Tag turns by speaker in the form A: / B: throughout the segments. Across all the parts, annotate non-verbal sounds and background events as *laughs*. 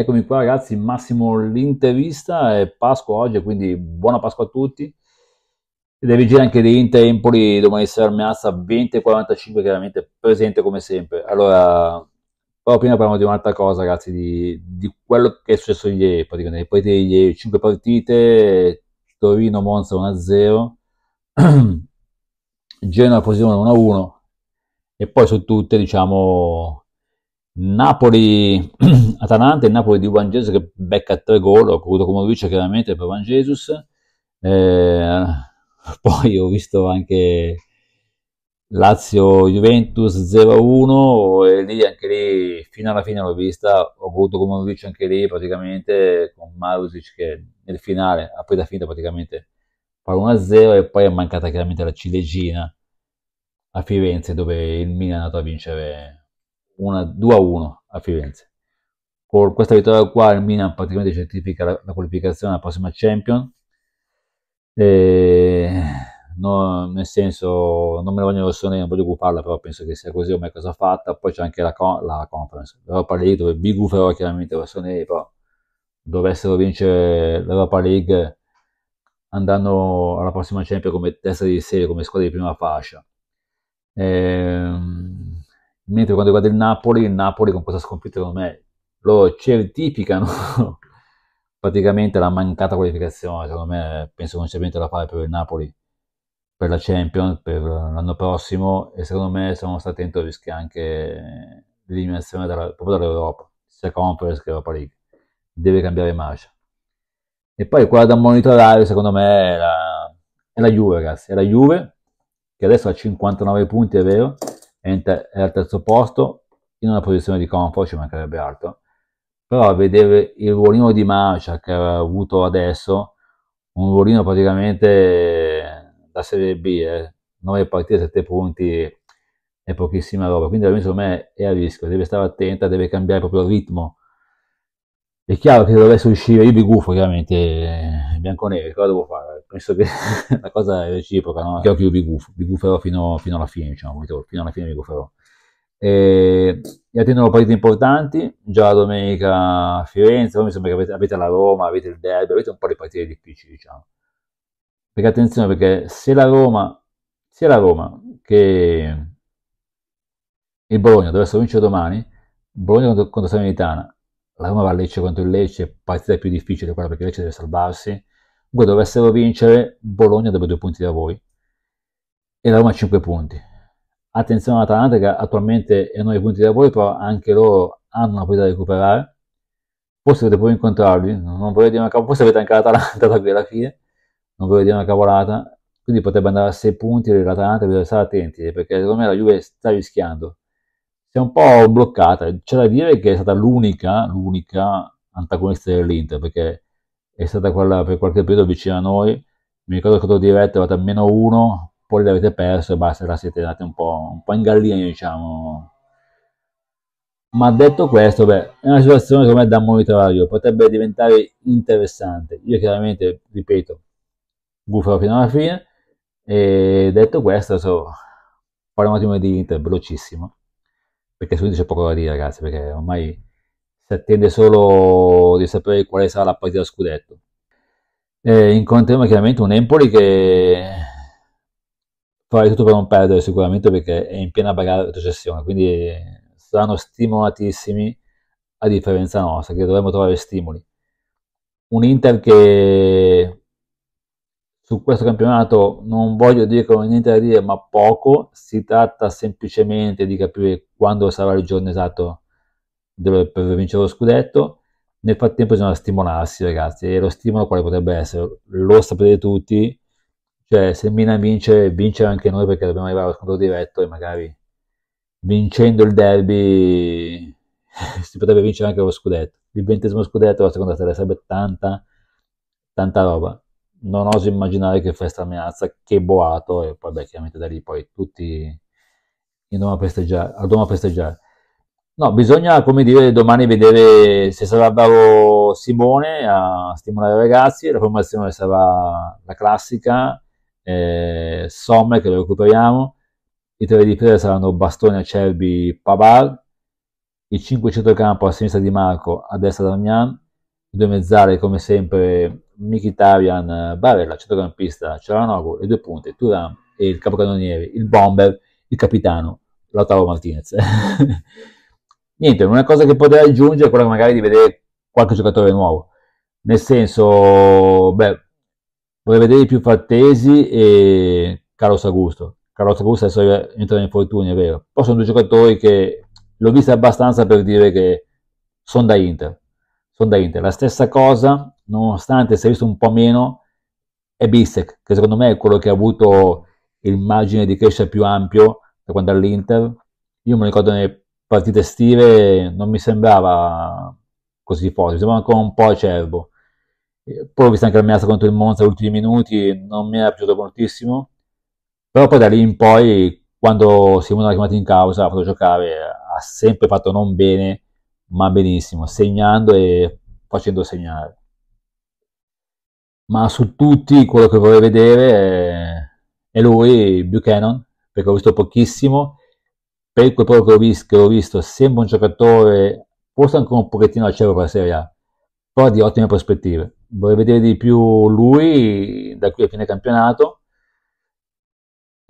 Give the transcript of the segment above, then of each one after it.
A: Eccomi qua ragazzi, Massimo l'intervista, è Pasqua oggi, quindi buona Pasqua a tutti. Ed è anche di Inter Empoli domani sera Meazza 20.45, chiaramente presente come sempre. Allora, però prima parliamo di un'altra cosa ragazzi, di, di quello che è successo ieri, praticamente. Poi di 5 partite, Torino-Monza 1-0, *clears throat* Genoa-Posizione 1-1 e poi su tutte diciamo Napoli *clears throat* Atalanta e Napoli di Juan Jesus che becca tre gol, ho avuto come dice chiaramente per Juan Jesus, eh, *laughs* poi ho visto anche Lazio-Juventus 0-1 e lì anche lì fino alla fine l'ho vista, ho avuto come dice anche lì praticamente con Marusic che nel finale, a da finta praticamente fa 1-0 e poi è mancata chiaramente la ciliegina a Firenze dove il Milan è andato a vincere 2-1 a Firenze. Con questa vittoria qua il Milan praticamente certifica la, la qualificazione alla prossima Champion E, no, nel senso, non me ne voglio rossone, non voglio gufarla, però penso che sia così ormai cosa fatta. Poi c'è anche la, la conference, l'Europa League, dove vi guferò chiaramente rossone, però dovessero vincere l'Europa League andando alla prossima Champions come testa di serie, come squadra di prima fascia. E, ehm, mentre quando riguarda il Napoli, il Napoli con questa sconfitta secondo me lo certificano *laughs* praticamente la mancata qualificazione, secondo me penso che non c'è niente da fare per il Napoli, per la Champions, per l'anno prossimo e secondo me se non sta attento rischia anche l'eliminazione dalla, proprio dall'Europa, sia Conference che Europa League, deve cambiare marcia. E poi quella da monitorare secondo me è la, è la Juve ragazzi, è la Juve che adesso ha 59 punti è vero, è, te- è al terzo posto, in una posizione di comfort ci mancherebbe altro però vedere il ruolino di marcia che ha avuto adesso, un ruolino praticamente da Serie B, eh, 9 partite, 7 punti è pochissima roba, quindi almeno secondo me è a rischio, deve stare attenta, deve cambiare proprio il ritmo. È chiaro che dovesse uscire, io vi gufo chiaramente, eh, bianco-nero, cosa devo fare? Penso che *laughs* la cosa è reciproca, no? È chiaro che io vi gufo, vi guferò fino, fino, alla fine, diciamo, fino alla fine vi guferò e, e attendono partite importanti, già la domenica a Firenze, poi mi sembra che avete, avete, la Roma, avete il derby, avete un po' di partite difficili, diciamo. Perché attenzione, perché se la Roma, sia la Roma che il Bologna dovessero vincere domani, Bologna contro, contro Salernitana, la Roma va a Lecce contro il Lecce, partita più difficile quella perché Lecce deve salvarsi, comunque dovessero vincere, Bologna dopo due punti da voi e la Roma 5 punti Attenzione all'Atalanta che attualmente è a noi punti da voi, però anche loro hanno una possibilità da recuperare. Forse avete pure incontrarli, non vorrei dire una cavolata, forse avete anche l'Atalanta *laughs* da qui alla fine, non vorrei dire una cavolata. Quindi potrebbe andare a 6 punti l'Atalanta, bisogna stare attenti, perché secondo me la Juve sta rischiando. Si è un po' bloccata, c'è da dire che è stata l'unica, l'unica antagonista dell'Inter, perché è stata quella per qualche periodo vicino a noi, mi ricordo che ho diretta è andata a meno 1, poi le avete perso e basta, la siete andate un po', un po' in gallina, diciamo. Ma detto questo, beh, è una situazione secondo me da monitorare, potrebbe diventare interessante. Io chiaramente, ripeto, bufalo fino alla fine. E detto questo, so, parlo un attimo di Inter, velocissimo, perché su Inter c'è poco da dire, ragazzi, perché ormai si attende solo di sapere quale sarà la partita scudetto. E eh, incontriamo chiaramente un Empoli che farai tutto per non perdere sicuramente perché è in piena retrocessione, quindi saranno stimolatissimi a differenza nostra, che dovremmo trovare stimoli. Un Inter che su questo campionato non voglio dire che niente da dire, ma poco, si tratta semplicemente di capire quando sarà il giorno esatto per vincere lo scudetto. Nel frattempo bisogna stimolarsi, ragazzi, e lo stimolo quale potrebbe essere? Lo sapete tutti, cioè, se Milan vince, vince anche noi perché dobbiamo arrivare al secondo diretto e magari vincendo il derby *laughs* si potrebbe vincere anche lo scudetto. Il ventesimo scudetto, la seconda serie, sarebbe tanta, tanta roba. Non oso immaginare che festa meazza, che boato, e poi beh, chiaramente da lì poi tutti andiamo a festeggiare. Andiamo a festeggiare. No, bisogna, come dire, domani vedere se sarà bravo Simone a stimolare i ragazzi, la formazione sarà la classica, eh, Sommer che lo recuperiamo, i tre di difesa saranno Bastone, Acerbi, Pavar, il 5 centrocampo a sinistra di Marco, a destra Damian, i due mezzali come sempre Mkhitaryan, Barella, centrocampista, Cialanoglu, i due punte, Turam e il capocannoniere, il bomber, il capitano, Lautaro Martinez. *laughs* Niente, una cosa che potrei aggiungere è quella magari di vedere qualche giocatore nuovo. Nel senso, beh, vorrei vedere più Frattesi e Carlos Augusto. Carlos Augusto adesso entra in infortuni, è vero. Poi sono due giocatori che l'ho visto abbastanza per dire che sono da Inter. Sono da Inter. La stessa cosa, nonostante sia visto un po' meno, è Bissek, che secondo me è quello che ha avuto il margine di crescita più ampio da quando all'Inter. Io mi ricordo nelle partite estive non mi sembrava così forte, mi sembrava ancora un po' acerbo. Poi ho visto anche la minaccia contro il Monza negli ultimi minuti, non mi è piaciuto moltissimo, però poi da lì in poi, quando Simone l'ha chiamato in causa, ha fatto giocare, ha sempre fatto non bene, ma benissimo, segnando e facendo segnare. Ma su tutti quello che vorrei vedere è, lui, Buchanan, perché ho visto pochissimo, per quel poco che ho visto, che ho visto sembra un giocatore forse ancora un pochettino al cielo per la Serie A però di ottime prospettive. Vorrei vedere di più lui da qui a fine campionato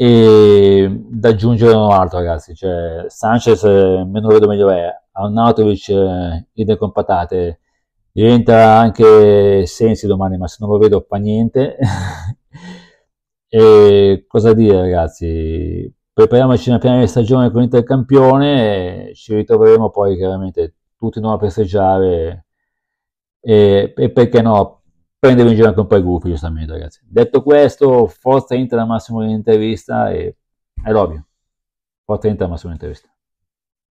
A: e da aggiungere un altro ragazzi, cioè Sanchez eh, meno vedo meglio è, Arnautovic eh, idem con patate, diventa anche Sensi domani, ma se non lo vedo fa niente. *laughs* e cosa dire ragazzi, prepariamoci una piena di stagione con Intercampione e ci ritroveremo poi chiaramente tutti noi a festeggiare e, e perché no, prendere in giro anche un po' i gufi, giustamente, ragazzi. Detto questo, forza Inter al massimo dell'intervista e I love you. Forza Inter al massimo dell'intervista.